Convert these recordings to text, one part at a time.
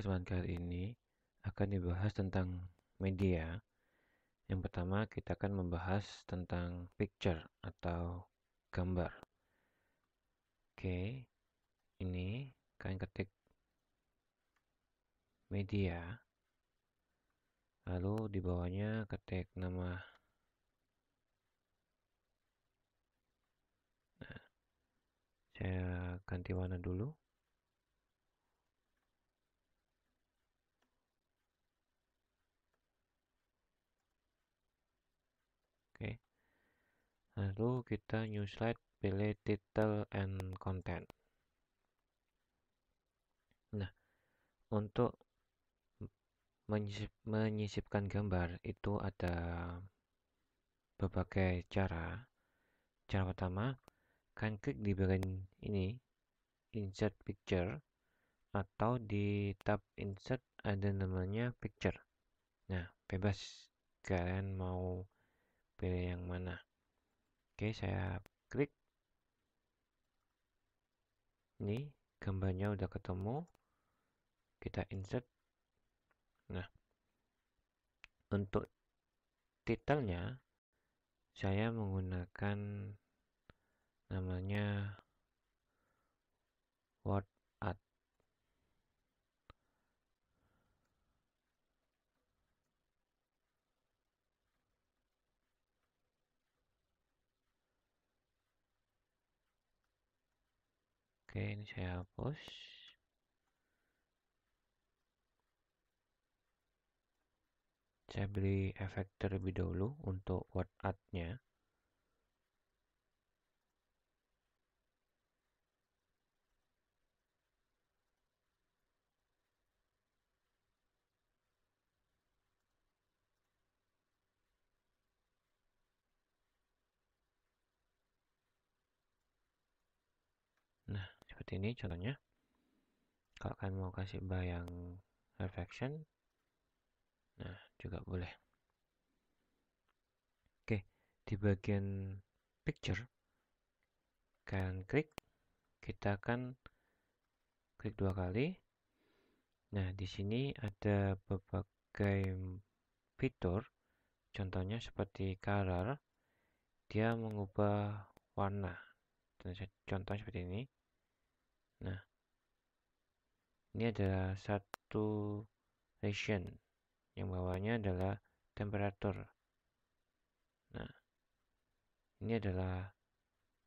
kesempatan kali ini akan dibahas tentang media. Yang pertama, kita akan membahas tentang picture atau gambar. Oke, ini kalian ketik media, lalu di bawahnya ketik nama. Nah, saya ganti warna dulu. lalu kita new slide pilih title and content nah untuk menyisip, menyisipkan gambar itu ada berbagai cara cara pertama kan klik di bagian ini insert picture atau di tab insert ada namanya picture nah bebas kalian mau pilih yang mana Oke, saya klik. Ini gambarnya udah ketemu. Kita insert. Nah, untuk titelnya saya menggunakan namanya word Oke, ini saya hapus. Saya beli efek terlebih dahulu untuk word art-nya. seperti ini contohnya kalau kalian mau kasih bayang reflection nah juga boleh oke di bagian picture kalian klik kita akan klik dua kali nah di sini ada berbagai fitur contohnya seperti color dia mengubah warna contohnya seperti ini Nah, ini adalah satu region yang bawahnya adalah temperatur. Nah, ini adalah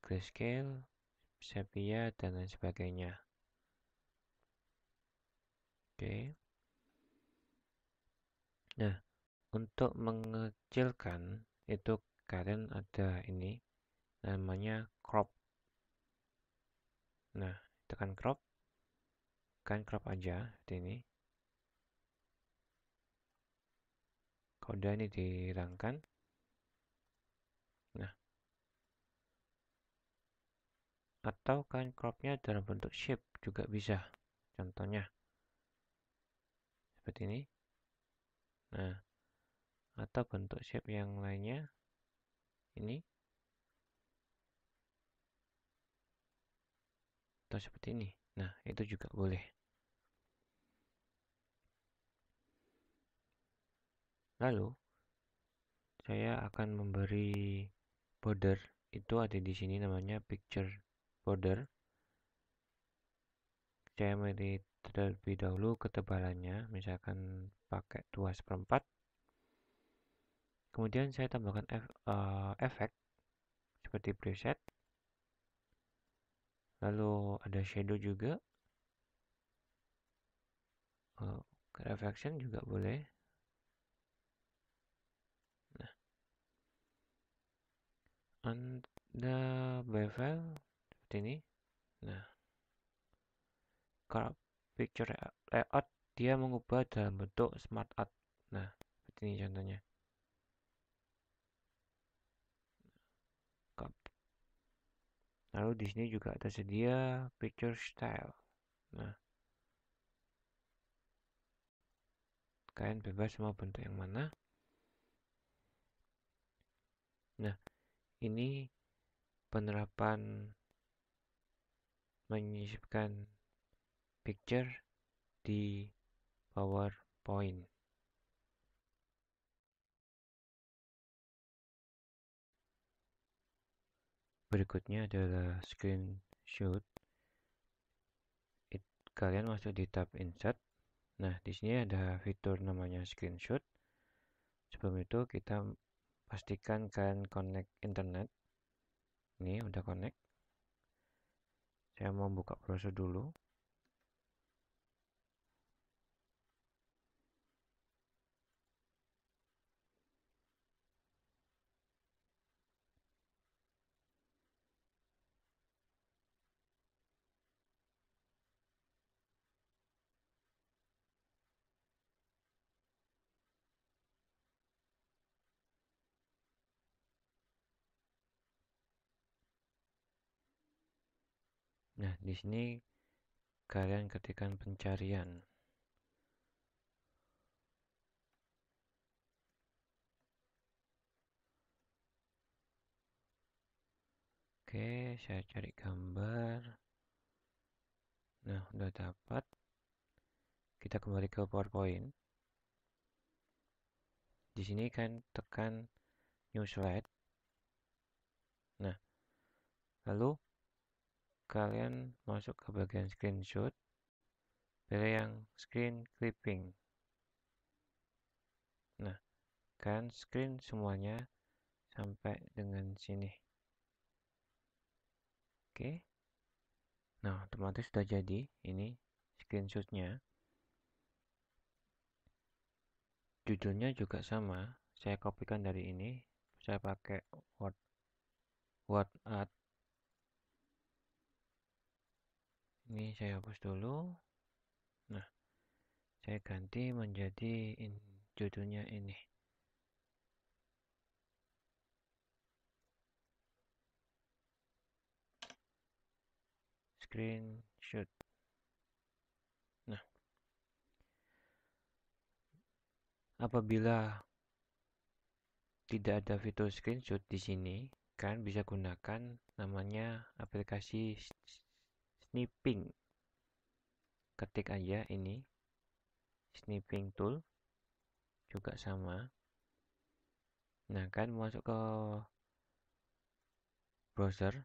grayscale, sepia, dan lain sebagainya. Oke. Nah, untuk mengecilkan itu kalian ada ini namanya crop. Nah, tekan crop kan crop aja seperti ini kode ini dihilangkan nah atau kan cropnya dalam bentuk shape juga bisa contohnya seperti ini nah atau bentuk shape yang lainnya ini atau seperti ini nah itu juga boleh lalu saya akan memberi border itu ada di sini namanya picture border saya milih terlebih dahulu ketebalannya misalkan pakai 2 seperempat kemudian saya tambahkan ef, uh, efek seperti preset lalu ada shadow juga oh, reflection juga boleh nah ada bevel seperti ini nah crop picture layout dia mengubah dalam bentuk smart art nah seperti ini contohnya Lalu di sini juga tersedia picture style. Nah, kalian bebas mau bentuk yang mana. Nah, ini penerapan menyisipkan picture di PowerPoint. berikutnya adalah screenshot kalian masuk di tab insert nah di sini ada fitur namanya screenshot sebelum itu kita pastikan kalian connect internet ini udah connect saya mau buka browser dulu Nah, di sini kalian ketikkan pencarian. Oke, saya cari gambar. Nah, udah dapat. Kita kembali ke PowerPoint. Di sini kan tekan new slide. Nah, lalu kalian masuk ke bagian screenshot pilih yang screen clipping nah kan screen semuanya sampai dengan sini oke nah otomatis sudah jadi ini screenshotnya judulnya juga sama saya kopikan dari ini saya pakai word word saya hapus dulu nah saya ganti menjadi in, judulnya ini screenshot nah apabila tidak ada fitur screenshot di sini kan bisa gunakan namanya aplikasi snipping ketik aja ini snipping tool juga sama nah kan masuk ke browser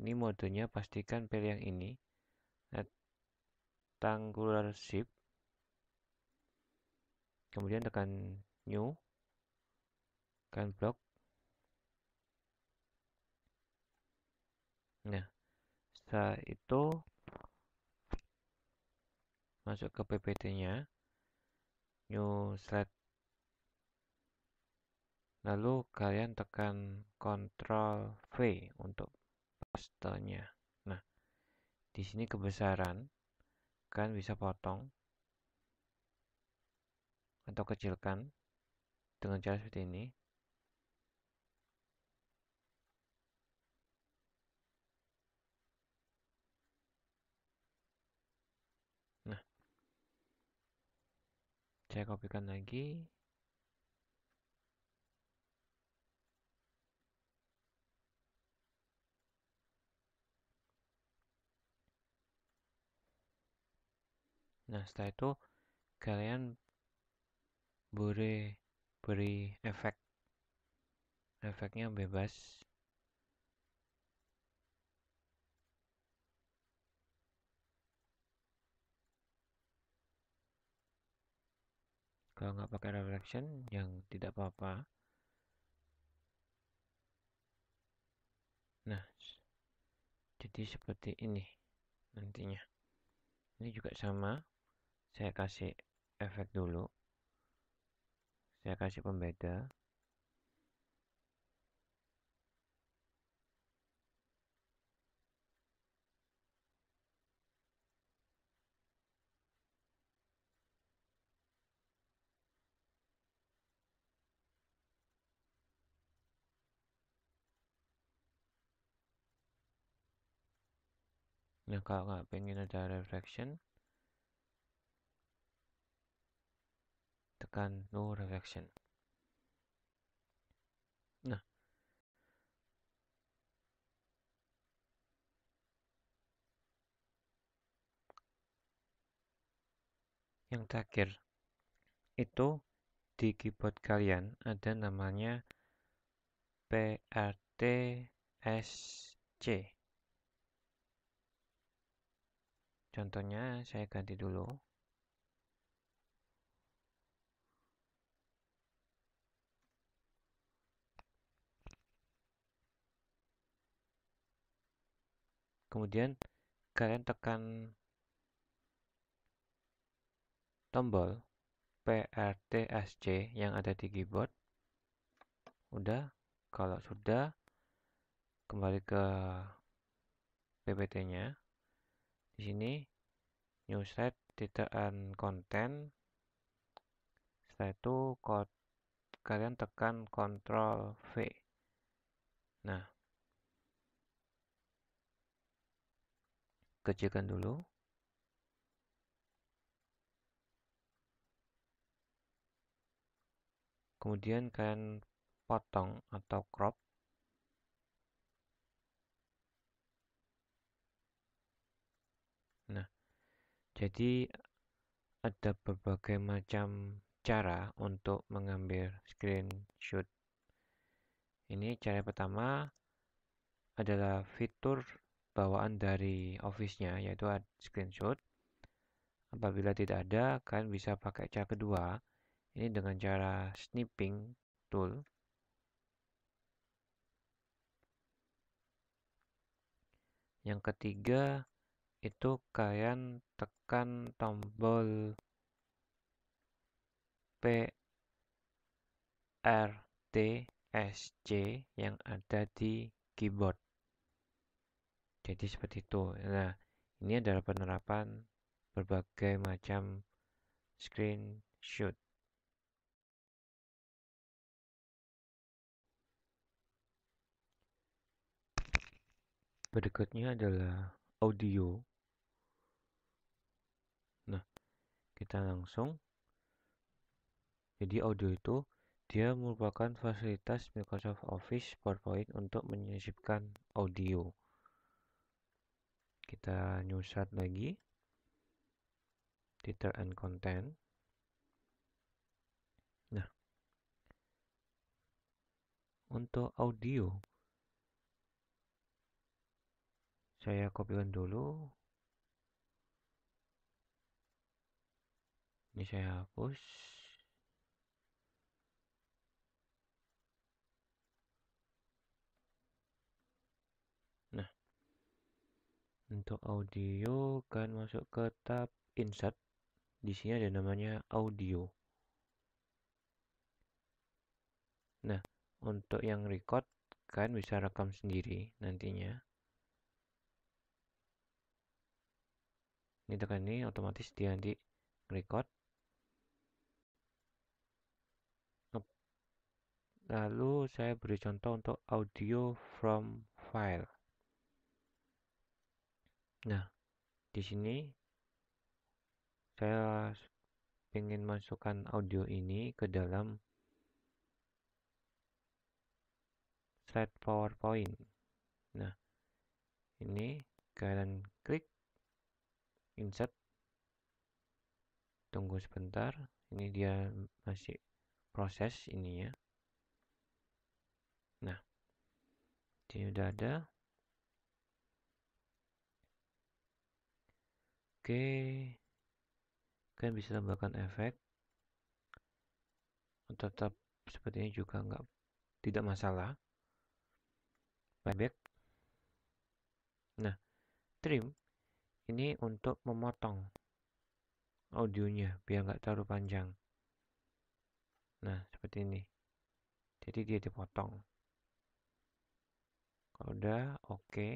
ini modenya pastikan pilih yang ini rectangular shape kemudian tekan new kan block nah setelah itu masuk ke PPT-nya, new slide. Lalu kalian tekan Ctrl V untuk paste-nya. Nah, di sini kebesaran kan bisa potong atau kecilkan dengan cara seperti ini. saya kopikan lagi nah setelah itu kalian boleh beri efek efeknya bebas kalau nggak pakai reflection yang tidak apa-apa nah jadi seperti ini nantinya ini juga sama saya kasih efek dulu saya kasih pembeda kalau nggak pengen ada reflection tekan no reflection nah yang terakhir itu di keyboard kalian ada namanya prtsc SC Contohnya saya ganti dulu. Kemudian kalian tekan tombol PRTSC yang ada di keyboard. Udah, kalau sudah kembali ke PPT-nya di sini new slide titik konten setelah itu kalian tekan Ctrl V nah kecilkan dulu kemudian kalian potong atau crop Jadi ada berbagai macam cara untuk mengambil screenshot. Ini cara pertama adalah fitur bawaan dari Office-nya yaitu screenshot. Apabila tidak ada, kalian bisa pakai cara kedua. Ini dengan cara snipping tool. Yang ketiga itu kalian tekan tombol PRTSC yang ada di keyboard. Jadi seperti itu. Nah, ini adalah penerapan berbagai macam screenshot. Berikutnya adalah audio. kita langsung jadi audio itu dia merupakan fasilitas Microsoft Office PowerPoint untuk menyisipkan audio kita nyusat lagi title and content nah untuk audio saya copy dulu ini saya hapus nah untuk audio kan masuk ke tab insert di sini ada namanya audio nah untuk yang record kan bisa rekam sendiri nantinya ini tekan ini otomatis dia nanti record lalu saya beri contoh untuk audio from file nah di sini saya ingin masukkan audio ini ke dalam slide powerpoint nah ini kalian klik insert tunggu sebentar ini dia masih proses ini ya Sini udah ada. Oke. Kalian bisa tambahkan efek. Tetap sepertinya juga nggak tidak masalah. Playback. Nah, trim ini untuk memotong audionya biar nggak terlalu panjang. Nah, seperti ini. Jadi dia dipotong udah oke okay.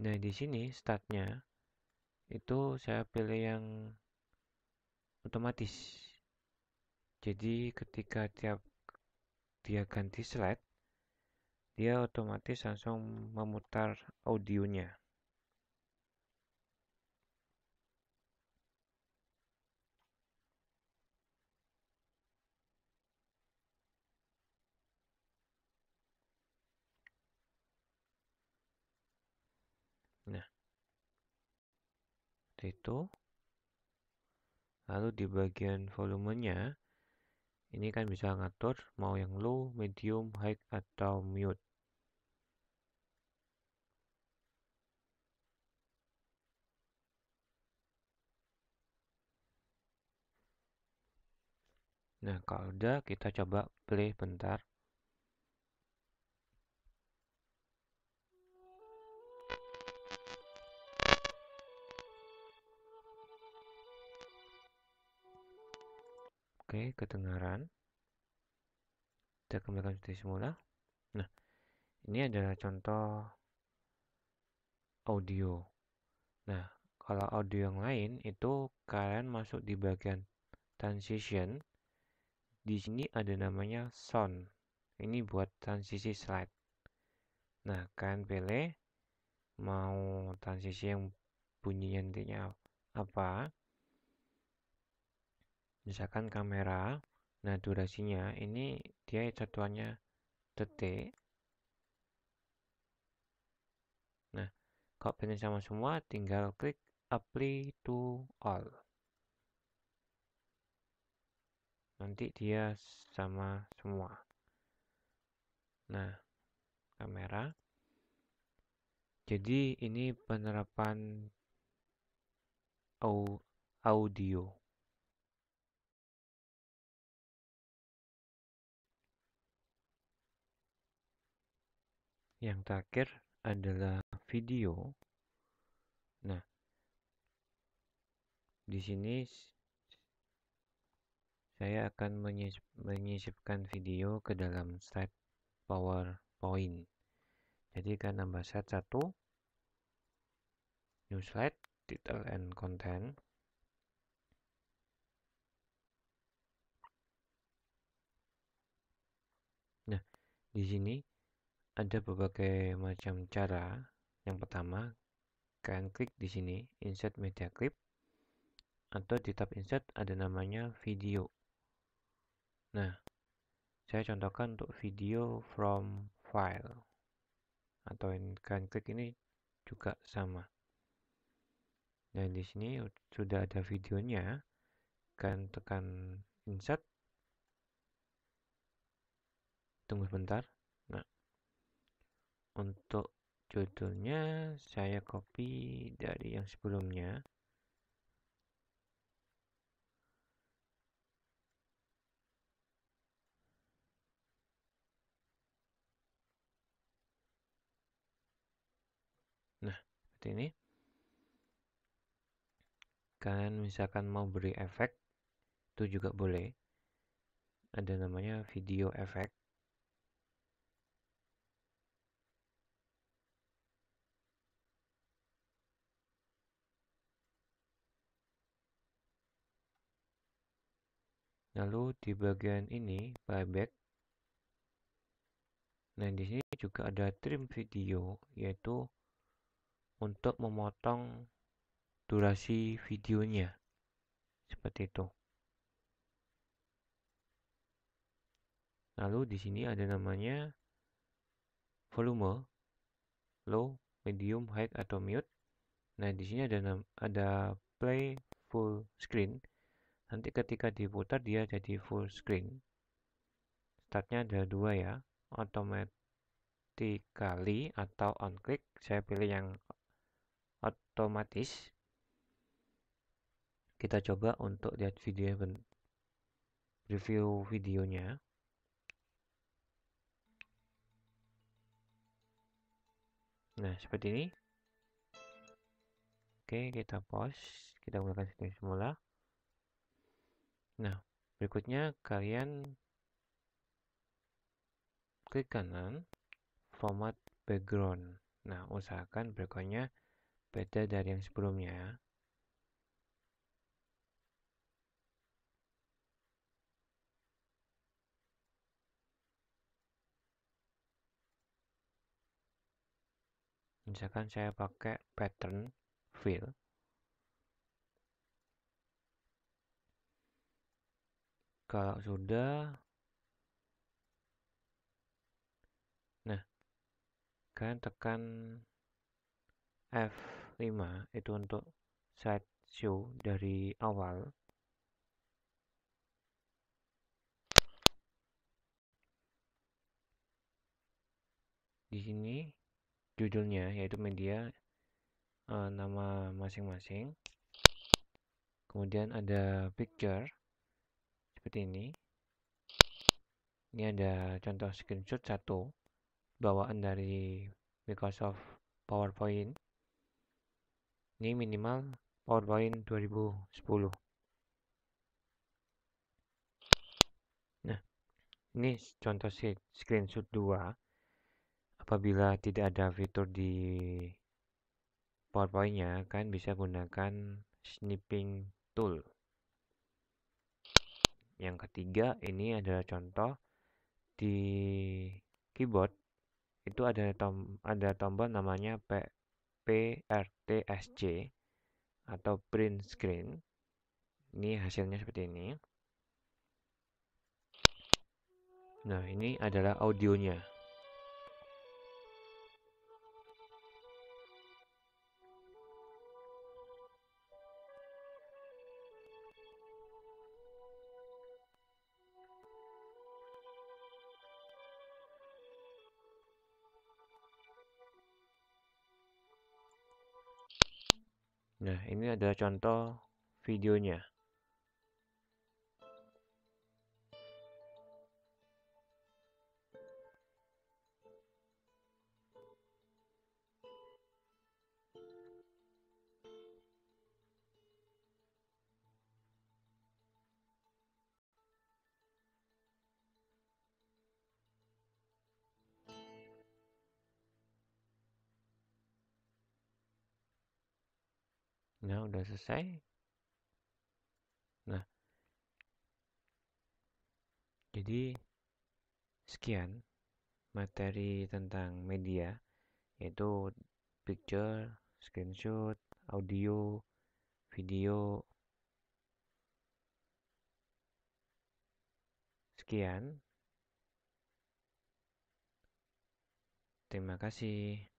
nah di sini startnya itu saya pilih yang otomatis jadi ketika tiap dia ganti slide dia otomatis langsung memutar audionya seperti itu lalu di bagian volumenya ini kan bisa ngatur mau yang low, medium, high, atau mute Nah, kalau udah kita coba play bentar. Oke, kedengaran. Kita kembalikan seperti semula. Nah, ini adalah contoh audio. Nah, kalau audio yang lain itu kalian masuk di bagian transition. Di sini ada namanya sound. Ini buat transisi slide. Nah, kalian pilih mau transisi yang bunyinya nantinya apa misalkan kamera nah durasinya ini dia jadwalnya detik nah kalau pengen sama semua tinggal klik apply to all nanti dia sama semua nah kamera jadi ini penerapan audio yang terakhir adalah video. Nah, di sini saya akan menyisipkan video ke dalam slide PowerPoint. Jadi kan nambah set 1, new slide, title and content. Nah, di sini ada berbagai macam cara. Yang pertama, kalian klik di sini Insert Media Clip atau di tab Insert ada namanya video. Nah, saya contohkan untuk video from file atau yang kalian klik ini juga sama. Dan nah, di sini sudah ada videonya. Kalian tekan Insert. Tunggu sebentar untuk judulnya saya copy dari yang sebelumnya nah seperti ini kalian misalkan mau beri efek itu juga boleh ada namanya video efek Lalu di bagian ini playback. Nah, di sini juga ada trim video yaitu untuk memotong durasi videonya. Seperti itu. Lalu di sini ada namanya volume low, medium, high atau mute. Nah, di sini ada ada play full screen nanti ketika diputar dia jadi full screen startnya ada dua ya automatically atau on click saya pilih yang otomatis kita coba untuk lihat video review videonya nah seperti ini oke kita pause kita gunakan setting semula Nah, berikutnya kalian klik kanan, format background. Nah, usahakan backgroundnya beda dari yang sebelumnya. Misalkan saya pakai pattern fill. kalau sudah nah kalian tekan F5 itu untuk side show dari awal di sini judulnya yaitu media uh, nama masing-masing kemudian ada picture seperti ini. Ini ada contoh screenshot satu bawaan dari Microsoft PowerPoint. Ini minimal PowerPoint 2010. Nah, ini contoh screenshot dua. Apabila tidak ada fitur di PowerPoint-nya, kan bisa gunakan snipping tool. Yang ketiga, ini adalah contoh di keyboard itu ada tom ada tombol namanya P PRTSC atau print screen. Ini hasilnya seperti ini. Nah, ini adalah audionya. Nah, ini adalah contoh videonya. udah selesai nah jadi sekian materi tentang media yaitu picture, screenshot, audio, video. Sekian. Terima kasih.